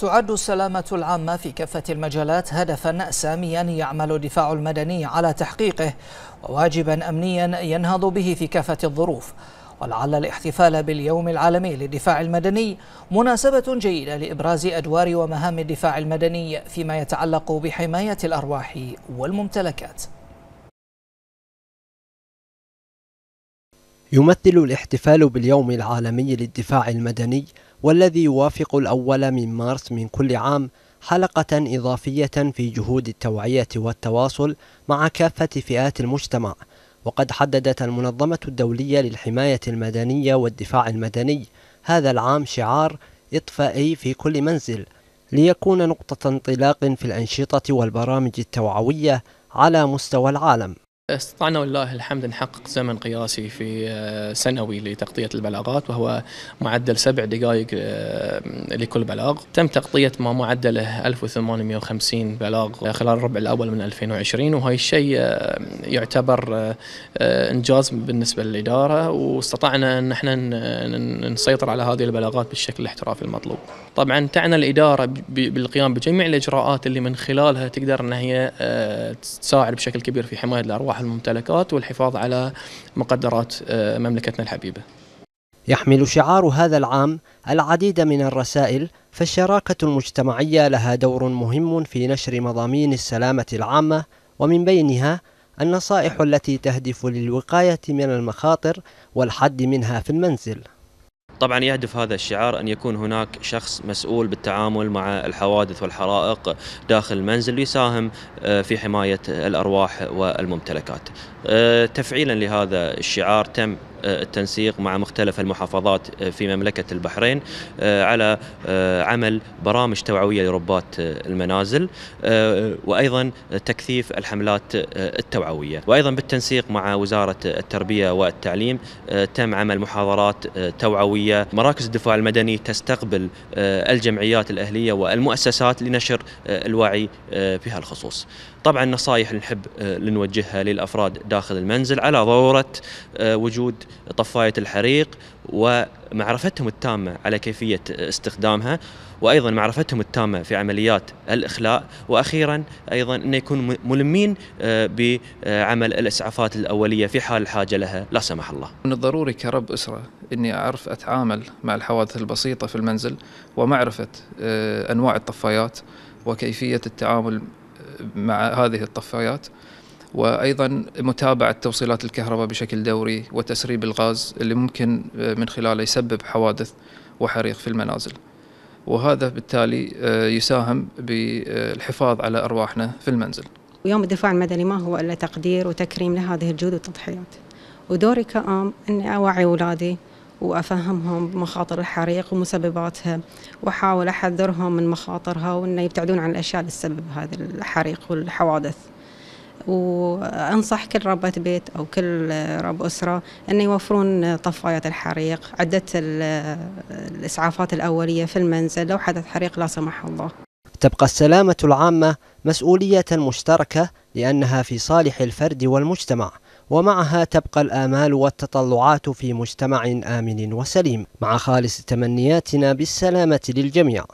تعد السلامة العامة في كافة المجالات هدفا ساميا يعمل الدفاع المدني على تحقيقه وواجبا أمنيا ينهض به في كافة الظروف ولعل الاحتفال باليوم العالمي للدفاع المدني مناسبة جيدة لإبراز أدوار ومهام الدفاع المدني فيما يتعلق بحماية الأرواح والممتلكات يمثل الاحتفال باليوم العالمي للدفاع المدني والذي يوافق الأول من مارس من كل عام حلقة إضافية في جهود التوعية والتواصل مع كافة فئات المجتمع وقد حددت المنظمة الدولية للحماية المدنية والدفاع المدني هذا العام شعار اطفائي في كل منزل ليكون نقطة انطلاق في الأنشطة والبرامج التوعوية على مستوى العالم استطعنا والله الحمد نحقق زمن قياسي في آه، سنوي لتغطية البلاغات وهو معدل سبع دقائق آه، لكل بلاغ تم تغطية ما معدله 1850 بلاغ خلال الربع الأول من 2020 وهي الشيء آه، يعتبر إنجاز بالنسبة للإدارة واستطعنا أن احنا نسيطر على هذه البلاغات بالشكل الاحترافي المطلوب طبعا تعنى الإدارة بالقيام بجميع الإجراءات اللي من خلالها تقدر أن هي تساعد بشكل كبير في حماية الأرواح الممتلكات والحفاظ على مقدرات آه، مملكتنا الحبيبة يحمل شعار هذا العام العديد من الرسائل فالشراكة المجتمعية لها دور مهم في نشر مضامين السلامة العامة ومن بينها النصائح التي تهدف للوقاية من المخاطر والحد منها في المنزل طبعا يهدف هذا الشعار أن يكون هناك شخص مسؤول بالتعامل مع الحوادث والحرائق داخل المنزل ليساهم آه، في حماية الأرواح والممتلكات آه، تفعيلا لهذا الشعار تم آه، التنسيق مع مختلف المحافظات في مملكة البحرين على عمل برامج توعوية لرباط المنازل وأيضا تكثيف الحملات التوعوية وأيضا بالتنسيق مع وزارة التربية والتعليم تم عمل محاضرات توعوية الأهلية مراكز الدفاع المدني تستقبل آه، الجمعيات الأهلية والمؤسسات لنشر آه، الوعي في آه، الخصوص. طبعا نصائح نحب آه، نوجهها للافراد داخل المنزل على ضروره آه، وجود طفايه الحريق ومعرفتهم التامه على كيفيه استخدامها وايضا معرفتهم التامه في عمليات الاخلاء واخيرا ايضا ان يكونوا ملمين آه، بعمل الاسعافات الاوليه في حال الحاجه لها لا سمح الله. من الضروري كرب اسره اني اعرف اتعامل مع الحوادث البسيطه في المنزل ومعرفه انواع الطفايات وكيفيه التعامل مع هذه الطفايات وايضا متابعه توصيلات الكهرباء بشكل دوري وتسريب الغاز اللي ممكن آه، من خلاله يسبب حوادث وحريق في المنازل. وهذا بالتالي آه، يساهم بالحفاظ على ارواحنا في المنزل. ويوم الدفاع المدني ما هو الا تقدير وتكريم لهذه الجهود والتضحيات. ودوري كأم اني اوعي اولادي وأفهمهم مخاطر الحريق ومسبباتها وأحاول أحذرهم من مخاطرها وأن يبتعدون عن الأشياء اللي تسبب هذا الحريق والحوادث وأنصح كل ربة بيت أو كل رب أسرة أن يوفرون طفايات الحريق عدة الإسعافات الأولية في المنزل لو حدث حريق لا سمح الله تبقى السلامة العامة مسؤولية مشتركة لأنها في صالح الفرد والمجتمع ومعها تبقى الآمال والتطلعات في مجتمع آمن وسليم مع خالص تمنياتنا بالسلامة للجميع